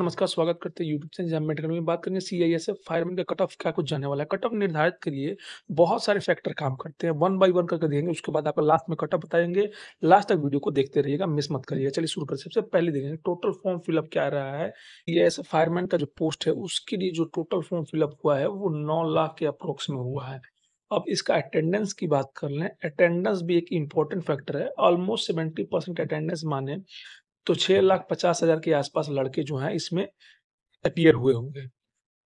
नमस्कार स्वागत करते हैं यूट्यूब से एग्जाम मेटर में बात करेंगे C I S F fireman का कट ऑफ क्या कुछ जाने वाला है कट ऑफ निर्धारित के लिए बहुत सारे फैक्टर काम करते हैं वन बाय वन करके देंगे उसके बाद आपको लास्ट में कट ऑफ बताएंगे लास्ट तक वीडियो को देखते रहिएगा मिस मत करिएगा चलिए शुरू कर सबसे पहले देखेंगे टोटल फॉर्म फिलअप क्या रहा है सी आई फायरमैन का जो पोस्ट है उसके लिए जो टोटल फॉर्म फिलअप हुआ है वो नौ लाख के अप्रोक्स में हुआ है अब इसका अटेंडेंस की बात कर लें अटेंडेंस भी एक इम्पॉर्टेंट फैक्टर है ऑलमोस्ट सेवेंटी परसेंट अटेंडेंस माने तो छह लाख पचास हज़ार के आसपास लड़के जो हैं इसमें अपियर हुए होंगे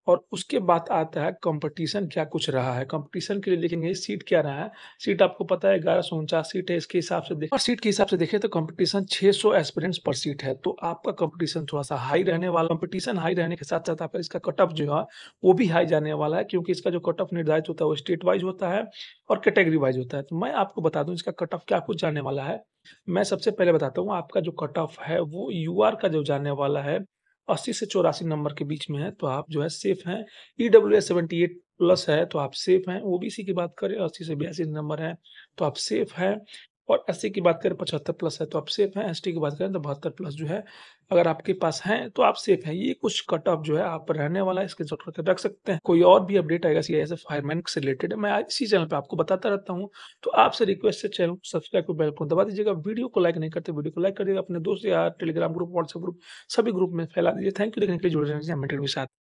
और उसके बाद आता है कंपटीशन क्या कुछ रहा है कंपटीशन के लिए देखेंगे सीट क्या रहा है सीट आपको पता है ग्यारह सौ उनचास सीट है इसके हिसाब से और सीट के हिसाब से देखें तो कंपटीशन 600 एस्पिरेंट्स पर सीट है तो आपका कंपटीशन थोड़ा सा हाई रहने वाला कंपटीशन हाई रहने के साथ साथ आपका इसका कट ऑफ जो है वो भी हाई जाने वाला है क्योंकि इसका जो कट ऑफ निर्धारित होता है वो स्टेट वाइज होता है और कैटेगरी वाइज होता है तो मैं आपको बता दूँ इसका कट ऑफ क्या कुछ जाने वाला है मैं सबसे पहले बताता हूँ आपका जो कट ऑफ है वो यू का जो जाने वाला है अस्सी से चौरासी नंबर के बीच में है तो आप जो है सेफ हैं E W S seventy eight plus है तो आप सेफ हैं ओ बी सी की बात करें अस्सी से बयासी नंबर है तो आप सेफ हैं और एस की बात करें पचहत्तर प्लस है तो आप सेफ हैं एस की बात करें तो बहत्तर प्लस जो है अगर आपके पास हैं तो आप सेफ हैं ये कुछ कट ऑफ जो है आप रहने वाला है इसके करके रख सकते हैं कोई और भी अपडेट आएगा सी ऐसे फायरमैन से रिलेटेड मैं इसी चैनल पर आपको बताता रहता हूँ तो आपसे रिक्वेस्ट है चैनल को सब्सक्राइब और बेल को दबा दीजिएगा वीडियो को लाइक नहीं करते वीडियो को लाइक करिएगा अपने दोस्त यार टेलीग्राम ग्रुप व्हाट्सएप ग्रुप सभी ग्रुप में फैला दीजिए थैंक यू देखने के लिए जुड़े रहेंगे के साथ